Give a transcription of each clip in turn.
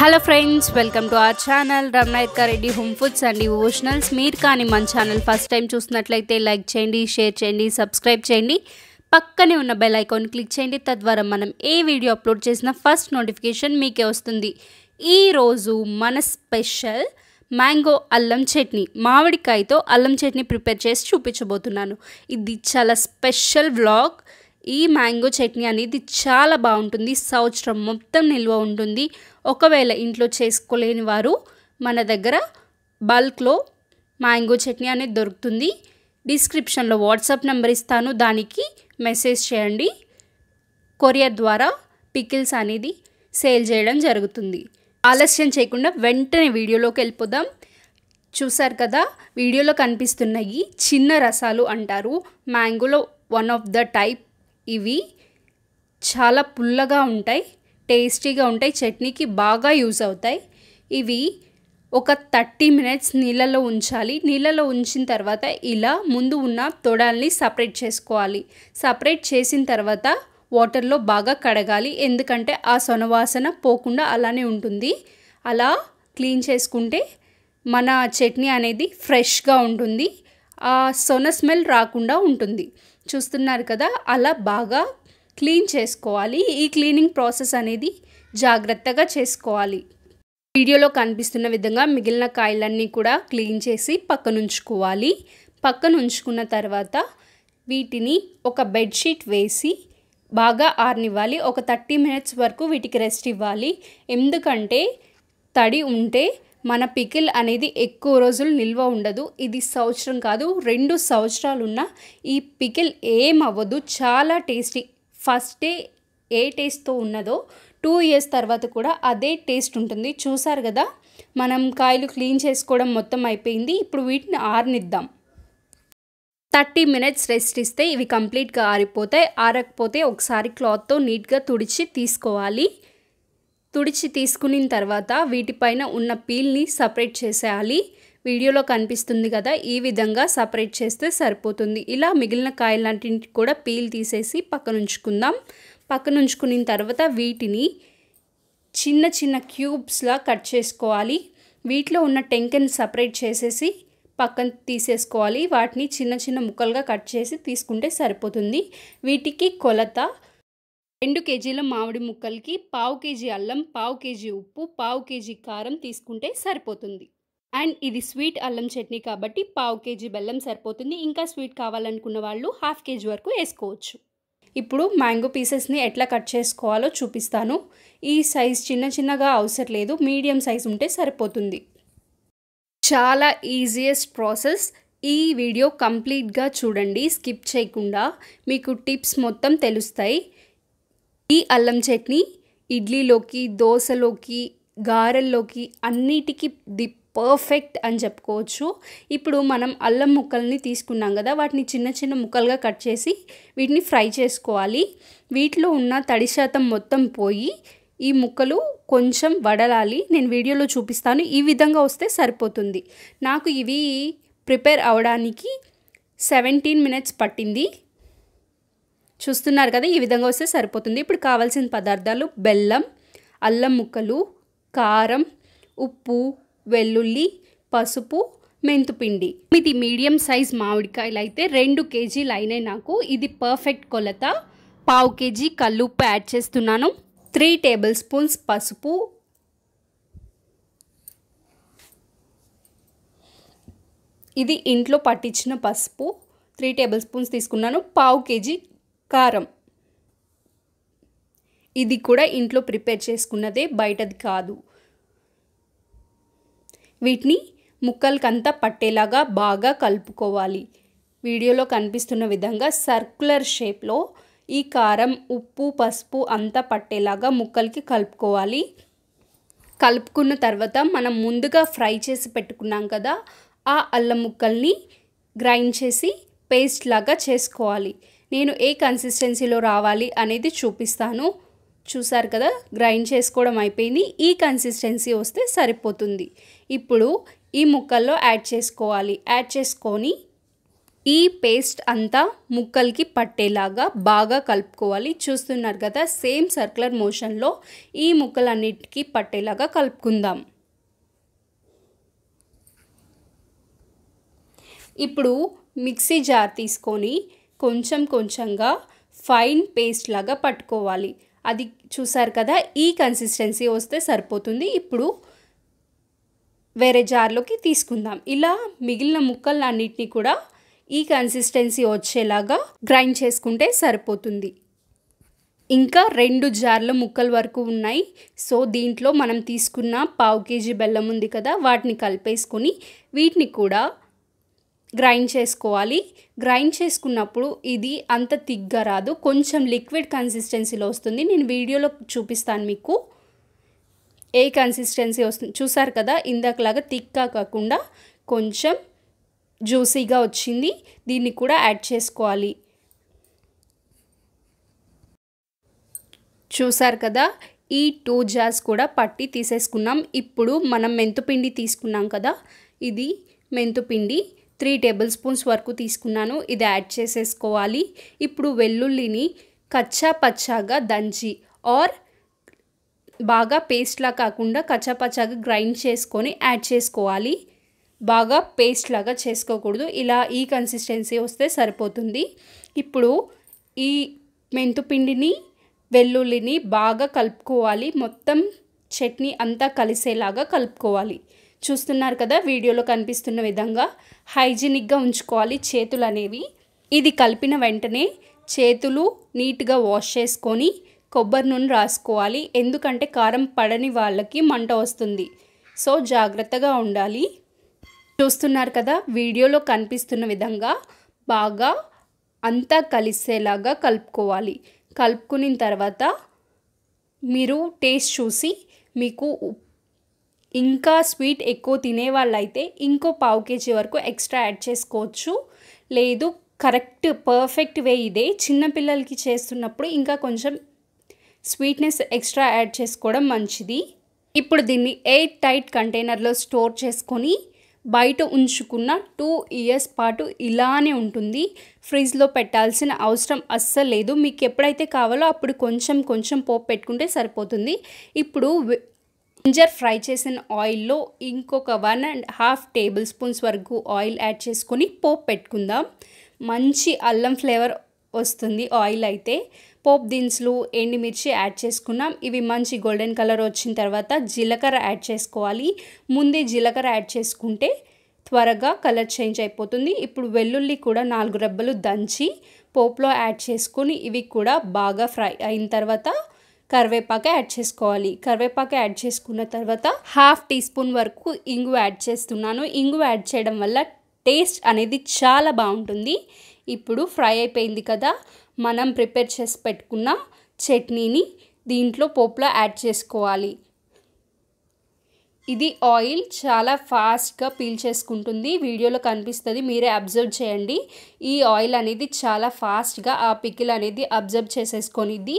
hello friends welcome to our channel రమణాయత్క Reddy home foods and devotionals మీరు కానీ మన ఛానల్ ఫస్ట్ టైం చూసినట్లయితే లైక్ చేయండి షేర్ చేయండి సబ్స్క్రైబ్ చేయండి పక్కనే ఉన్న బెల్ ఐకాన్ క్లిక్ చేయండి తద్వారా మనం ఏ వీడియో అప్లోడ్ చేసిన ఫస్ట్ నోటిఫికేషన్ మీకే వస్తుంది ఈరోజు మన స్పెషల్ మ్యాంగో అల్లం చట్నీ మామిడికాయతో అల్లం చట్నీ ప్రిపేర్ చేసి చూపించబోతున్నాను ఇది చాలా స్పెషల్ వ్లాగ్ ఈ మ్యాంగో చట్నీ అనేది చాలా బాగుంటుంది సంవత్సరం మొత్తం నిల్వ ఉంటుంది ఒకవేళ ఇంట్లో చేసుకోలేని వారు మన దగ్గర బల్క్లో మ్యాంగో చట్నీ అనేది దొరుకుతుంది డిస్క్రిప్షన్లో వాట్సాప్ నెంబర్ ఇస్తాను దానికి మెసేజ్ చేయండి కొరియర్ ద్వారా పికిల్స్ అనేది సేల్ చేయడం జరుగుతుంది ఆలస్యం చేయకుండా వెంటనే వీడియోలోకి వెళ్ళిపోదాం చూసారు కదా వీడియోలో కనిపిస్తున్నాయి చిన్న రసాలు అంటారు మ్యాంగోలో వన్ ఆఫ్ ద టైప్ ఇవి చాలా పుల్లగా ఉంటాయి టేస్టీగా ఉంటాయి చట్నీకి బాగా యూజ్ అవుతాయి ఇవి ఒక థర్టీ మినిట్స్ నీళ్ళలో ఉంచాలి నీళ్ళలో ఉంచిన తర్వాత ఇలా ముందు ఉన్న తొడల్ని సపరేట్ చేసుకోవాలి సపరేట్ చేసిన తర్వాత వాటర్లో బాగా కడగాలి ఎందుకంటే ఆ సొనవాసన పోకుండా అలానే ఉంటుంది అలా క్లీన్ చేసుకుంటే మన చట్నీ అనేది ఫ్రెష్గా ఉంటుంది ఆ సొన స్మెల్ రాకుండా ఉంటుంది చూస్తున్నారు కదా అలా బాగా క్లీన్ చేసుకోవాలి ఈ క్లీనింగ్ ప్రాసెస్ అనేది జాగ్రత్తగా చేసుకోవాలి వీడియోలో కనిపిస్తున్న విధంగా మిగిలిన కాయలన్నీ కూడా క్లీన్ చేసి పక్కనుంచుకోవాలి పక్కనుంచుకున్న తర్వాత వీటిని ఒక బెడ్షీట్ వేసి బాగా ఆర్నివ్వాలి ఒక థర్టీ మినిట్స్ వరకు వీటికి రెస్ట్ ఇవ్వాలి ఎందుకంటే తడి ఉంటే మన పికిల్ అనేది ఎక్కువ రోజులు నిల్వ ఉండదు ఇది సంవత్సరం కాదు రెండు సంవత్సరాలున్న ఈ పికిల్ ఏమవ్వదు చాలా టేస్టీ ఫస్ట్ డే ఏ టేస్ట్తో ఉన్నదో టూ ఇయర్స్ తర్వాత కూడా అదే టేస్ట్ ఉంటుంది చూసారు కదా మనం కాయలు క్లీన్ చేసుకోవడం మొత్తం అయిపోయింది ఇప్పుడు వీటిని ఆరనిద్దాం థర్టీ మినిట్స్ రెస్ట్ ఇస్తే ఇవి కంప్లీట్గా ఆరిపోతాయి ఆరకపోతే ఒకసారి క్లాత్తో నీట్గా తుడిచి తీసుకోవాలి తుడిచి తీసుకున్న తర్వాత వీటిపైన ఉన్న పీల్ని సపరేట్ చేసేయాలి వీడియోలో కనిపిస్తుంది కదా ఈ విధంగా సపరేట్ చేస్తే సరిపోతుంది ఇలా మిగిలిన కాయలంటింటికి కూడా పీల్ తీసేసి పక్కన ఉంచుకుందాం పక్కన ఉంచుకున్న తర్వాత వీటిని చిన్న చిన్న క్యూబ్స్లా కట్ చేసుకోవాలి వీటిలో ఉన్న టెంకెని సపరేట్ చేసేసి పక్కన తీసేసుకోవాలి వాటిని చిన్న చిన్న ముక్కలుగా కట్ చేసి తీసుకుంటే సరిపోతుంది వీటికి కొలత రెండు కేజీల మామిడి ముక్కలకి పావు కేజీ అల్లం పావు కేజీ ఉప్పు పావు కేజీ కారం తీసుకుంటే సరిపోతుంది అండ్ ఇది స్వీట్ అల్లం చట్నీ కాబట్టి పావు కేజీ బెల్లం సరిపోతుంది ఇంకా స్వీట్ కావాలనుకున్న వాళ్ళు హాఫ్ కేజీ వరకు వేసుకోవచ్చు ఇప్పుడు మ్యాంగో పీసెస్ని ఎట్లా కట్ చేసుకోవాలో చూపిస్తాను ఈ సైజ్ చిన్న చిన్నగా అవసరం లేదు మీడియం సైజ్ ఉంటే సరిపోతుంది చాలా ఈజియెస్ట్ ప్రాసెస్ ఈ వీడియో కంప్లీట్గా చూడండి స్కిప్ చేయకుండా మీకు టిప్స్ మొత్తం తెలుస్తాయి ఈ అల్లం చట్నీ ఇడ్లీలోకి దోశలోకి గారెల్లోకి అన్నిటికీ దిప్ పర్ఫెక్ట్ అని చెప్పుకోవచ్చు ఇప్పుడు మనం అల్లం ముక్కల్ని తీసుకున్నాం కదా వాటిని చిన్న చిన్న ముక్కలుగా కట్ చేసి వీటిని ఫ్రై చేసుకోవాలి వీటిలో ఉన్న తడి శాతం మొత్తం పోయి ఈ ముక్కలు కొంచెం వడలాలి నేను వీడియోలో చూపిస్తాను ఈ విధంగా వస్తే సరిపోతుంది నాకు ఇవి ప్రిపేర్ అవడానికి సెవెంటీన్ మినిట్స్ పట్టింది చూస్తున్నారు కదా ఈ విధంగా వస్తే సరిపోతుంది ఇప్పుడు కావాల్సిన పదార్థాలు బెల్లం అల్లం ముక్కలు కారం ఉప్పు వెల్లుల్లి పసుపు మెంతుపిండి ఇది మీడియం సైజ్ మామిడికాయలు అయితే రెండు కేజీలు అయినాయి నాకు ఇది పర్ఫెక్ట్ కొలత పావు కేజీ కల్లుప్పు యాడ్ చేస్తున్నాను త్రీ టేబుల్ స్పూన్స్ పసుపు ఇది ఇంట్లో పట్టించిన పసుపు త్రీ టేబుల్ స్పూన్స్ తీసుకున్నాను పావు కేజీ కారం ఇది కూడా ఇంట్లో ప్రిపేర్ చేసుకున్నదే బయటది కాదు వీటిని ముక్కలకంతా పట్టేలాగా బాగా కలుపుకోవాలి వీడియోలో కనిపిస్తున్న విధంగా సర్కులర్ షేప్లో ఈ కారం ఉప్పు పసుపు అంతా పట్టేలాగా ముక్కలకి కలుపుకోవాలి కలుపుకున్న తర్వాత మనం ముందుగా ఫ్రై చేసి పెట్టుకున్నాం కదా ఆ అల్లం ముక్కల్ని గ్రైండ్ చేసి పేస్ట్ లాగా చేసుకోవాలి నేను ఏ కన్సిస్టెన్సీలో రావాలి అనేది చూపిస్తాను చూసారు కదా గ్రైండ్ చేసుకోవడం అయిపోయింది ఈ కన్సిస్టెన్సీ వస్తే సరిపోతుంది ఇప్పుడు ఈ ముక్కల్లో యాడ్ చేసుకోవాలి యాడ్ చేసుకొని ఈ పేస్ట్ అంతా ముక్కలకి పట్టేలాగా బాగా కలుపుకోవాలి చూస్తున్నారు కదా సేమ్ సర్క్యులర్ మోషన్లో ఈ ముక్కలన్నిటికీ పట్టేలాగా కలుపుకుందాం ఇప్పుడు మిక్సీ జార్ తీసుకొని కొంచెం కొంచెంగా ఫైన్ పేస్ట్ లాగా పట్టుకోవాలి అది చూసారు కదా ఈ కన్సిస్టెన్సీ వస్తే సరిపోతుంది ఇప్పుడు వేరే జార్లోకి తీసుకుందాం ఇలా మిగిలిన ముక్కలు అన్నిటినీ కూడా ఈ కన్సిస్టెన్సీ వచ్చేలాగా గ్రైండ్ చేసుకుంటే సరిపోతుంది ఇంకా రెండు జార్ల ముక్కల వరకు ఉన్నాయి సో దీంట్లో మనం తీసుకున్న పావు కేజీ బెల్లం ఉంది కదా వాటిని కలిపేసుకొని వీటిని కూడా గ్రైండ్ చేసుకోవాలి గ్రైండ్ చేసుకున్నప్పుడు ఇది అంత తిగ్గా రాదు కొంచెం లిక్విడ్ కన్సిస్టెన్సీలో వస్తుంది నేను వీడియోలో చూపిస్తాను మీకు ఏ కన్సిస్టెన్సీ వస్తుంది చూసారు కదా ఇందాకలాగా తిక్కా కాకుండా కొంచెం జ్యూసీగా వచ్చింది దీన్ని కూడా యాడ్ చేసుకోవాలి చూసారు కదా ఈ టూ జార్స్ కూడా పట్టి తీసేసుకున్నాం ఇప్పుడు మనం మెంతుపిండి తీసుకున్నాం కదా ఇది మెంతుపిండి త్రీ టేబుల్ స్పూన్స్ వరకు తీసుకున్నాను ఇది యాడ్ చేసేసుకోవాలి ఇప్పుడు వెల్లుల్లిని కచ్చా పచ్చాగా దంచి ఆర్ బాగా పేస్ట్లా కాకుండా కచ్చాపచ్చాగా గ్రైండ్ చేసుకొని యాడ్ చేసుకోవాలి బాగా పేస్ట్ లాగా చేసుకోకూడదు ఇలా ఈ కన్సిస్టెన్సీ వస్తే సరిపోతుంది ఇప్పుడు ఈ మెంతుపిండిని వెల్లుల్లిని బాగా కలుపుకోవాలి మొత్తం చట్నీ అంతా కలిసేలాగా కలుపుకోవాలి చూస్తున్నారు కదా వీడియోలో కనిపిస్తున్న విధంగా హైజీనిక్గా ఉంచుకోవాలి చేతులు అనేవి ఇది కలిపిన వెంటనే చేతులు నీట్గా వాష్ చేసుకొని కొబ్బరి నూనె రాసుకోవాలి ఎందుకంటే కారం పడని వాళ్ళకి మంట వస్తుంది సో జాగ్రత్తగా ఉండాలి చూస్తున్నారు కదా వీడియోలో కనిపిస్తున్న విధంగా బాగా అంతా కలిసేలాగా కలుపుకోవాలి కలుపుకున్న తర్వాత మీరు టేస్ట్ చూసి మీకు ఉప్పు ఇంకా స్వీట్ ఎక్కువ తినే వాళ్ళైతే ఇంకో పావు కేజీ వరకు ఎక్స్ట్రా యాడ్ చేసుకోవచ్చు లేదు కరెక్ట్ పర్ఫెక్ట్ వే ఇదే చిన్నపిల్లలకి చేస్తున్నప్పుడు ఇంకా కొంచెం స్వీట్నెస్ ఎక్స్ట్రా యాడ్ చేసుకోవడం మంచిది ఇప్పుడు దీన్ని ఎయిర్ టైట్ కంటైనర్లో స్టోర్ చేసుకొని బయట ఉంచుకున్న టూ ఇయర్స్ పాటు ఇలానే ఉంటుంది ఫ్రిడ్జ్లో పెట్టాల్సిన అవసరం అస్సలు లేదు మీకు ఎప్పుడైతే కావాలో అప్పుడు కొంచెం కొంచెం పోపు పెట్టుకుంటే సరిపోతుంది ఇప్పుడు జింజర్ ఫ్రై చేసిన ఆయిల్లో ఇంకొక one and half tablespoons వరకు ఆయిల్ యాడ్ చేసుకొని పోపు పెట్టుకుందాం మంచి అల్లం ఫ్లేవర్ వస్తుంది ఆయిల్ అయితే పోప్ దినుసులు ఎండుమిర్చి యాడ్ చేసుకున్నాం ఇవి మంచి గోల్డెన్ కలర్ వచ్చిన తర్వాత జీలకర్ర యాడ్ చేసుకోవాలి ముందే జీలకర్ర యాడ్ చేసుకుంటే త్వరగా కలర్ చేంజ్ అయిపోతుంది ఇప్పుడు వెల్లుల్లి కూడా నాలుగు రెబ్బలు దంచి పోప్లో యాడ్ చేసుకొని ఇవి కూడా బాగా ఫ్రై అయిన తర్వాత కరివేపాకు యాడ్ చేసుకోవాలి కరివేపాక యాడ్ చేసుకున్న తర్వాత హాఫ్ టీ స్పూన్ వరకు ఇంగు యాడ్ చేస్తున్నాను ఇంగు యాడ్ చేయడం వల్ల టేస్ట్ అనేది చాలా బాగుంటుంది ఇప్పుడు ఫ్రై అయిపోయింది కదా మనం ప్రిపేర్ చేసి పెట్టుకున్న చట్నీని దీంట్లో పోపులో యాడ్ చేసుకోవాలి ఇది ఆయిల్ చాలా ఫాస్ట్గా పీల్ చేసుకుంటుంది వీడియోలో కనిపిస్తుంది మీరే అబ్జర్వ్ చేయండి ఈ ఆయిల్ అనేది చాలా ఫాస్ట్గా ఆ పికిల్ అనేది అబ్జర్వ్ చేసేసుకొనిద్ది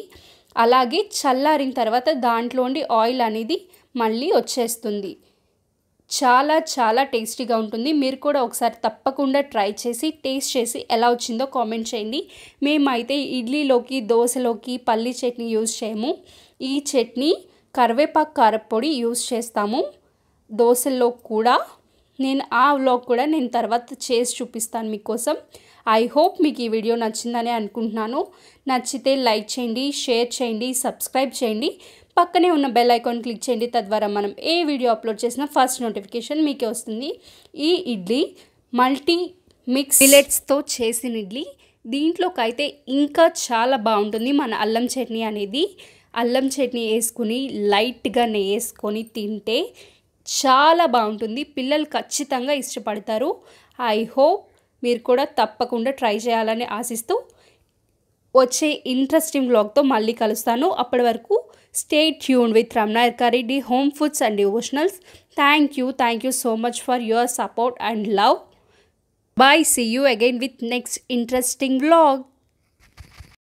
అలాగే చల్లారిన తర్వాత దాంట్లోండి ఆయిల్ అనేది మళ్ళీ వచ్చేస్తుంది చాలా చాలా టేస్టీగా ఉంటుంది మీరు కూడా ఒకసారి తప్పకుండా ట్రై చేసి టేస్ట్ చేసి ఎలా వచ్చిందో కామెంట్ చేయండి మేమైతే ఇడ్లీలోకి దోశలోకి పల్లీ చట్నీ యూజ్ చేయము ఈ చట్నీ కరివేపాకు కారపొడి యూజ్ చేస్తాము దోశల్లో కూడా నేను ఆ వ్లాగ్ కూడా నేను తర్వాత చేసి చూపిస్తాను మీకోసం ఐ హోప్ మీకు ఈ వీడియో నచ్చిందని అనుకుంటున్నాను నచ్చితే లైక్ చేయండి షేర్ చేయండి సబ్స్క్రైబ్ చేయండి పక్కనే ఉన్న బెల్ ఐకాన్ క్లిక్ చేయండి తద్వారా మనం ఏ వీడియో అప్లోడ్ చేసినా ఫస్ట్ నోటిఫికేషన్ మీకే వస్తుంది ఈ ఇడ్లీ మల్టీ మిక్స్ మిలెట్స్తో చేసిన ఇడ్లీ దీంట్లోకి అయితే ఇంకా చాలా బాగుంటుంది మన అల్లం చట్నీ అనేది అల్లం చట్నీ వేసుకుని లైట్గా వేసుకొని తింటే చాలా బాగుంటుంది పిల్లలు ఖచ్చితంగా ఇష్టపడతారు ఐ హోప్ మీరు కూడా తప్పకుండా ట్రై చేయాలని ఆశిస్తూ వచ్చే ఇంట్రెస్టింగ్ బ్లాగ్తో మళ్ళీ కలుస్తాను అప్పటి వరకు స్టే ట్యూన్ విత్ రమ్నాయర్ the home foods and devotionals thank you thank you so much for your support and love bye see you again with next interesting blog